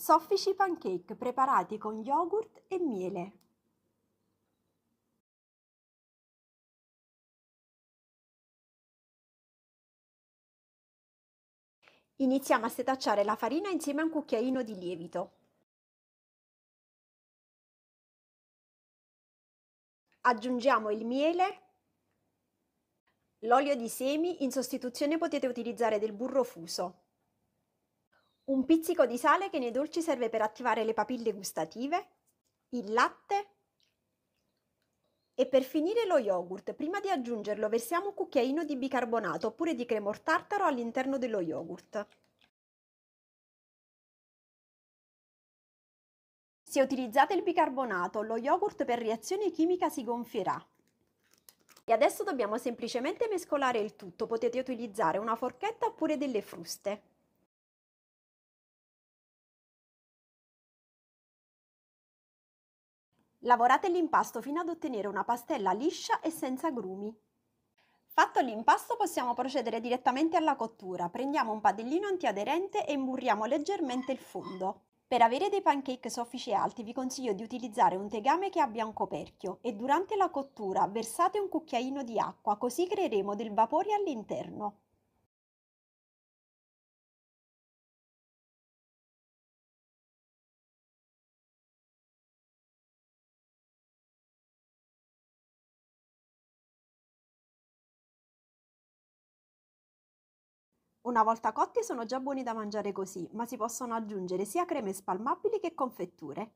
Soffici pancake preparati con yogurt e miele. Iniziamo a setacciare la farina insieme a un cucchiaino di lievito. Aggiungiamo il miele, l'olio di semi, in sostituzione potete utilizzare del burro fuso un pizzico di sale che nei dolci serve per attivare le papille gustative, il latte e per finire lo yogurt. Prima di aggiungerlo versiamo un cucchiaino di bicarbonato oppure di cremor tartaro all'interno dello yogurt. Se utilizzate il bicarbonato, lo yogurt per reazione chimica si gonfierà. E adesso dobbiamo semplicemente mescolare il tutto, potete utilizzare una forchetta oppure delle fruste. Lavorate l'impasto fino ad ottenere una pastella liscia e senza grumi. Fatto l'impasto possiamo procedere direttamente alla cottura. Prendiamo un padellino antiaderente e imburriamo leggermente il fondo. Per avere dei pancake soffici e alti vi consiglio di utilizzare un tegame che abbia un coperchio e durante la cottura versate un cucchiaino di acqua così creeremo del vapore all'interno. Una volta cotti sono già buoni da mangiare così, ma si possono aggiungere sia creme spalmabili che confetture.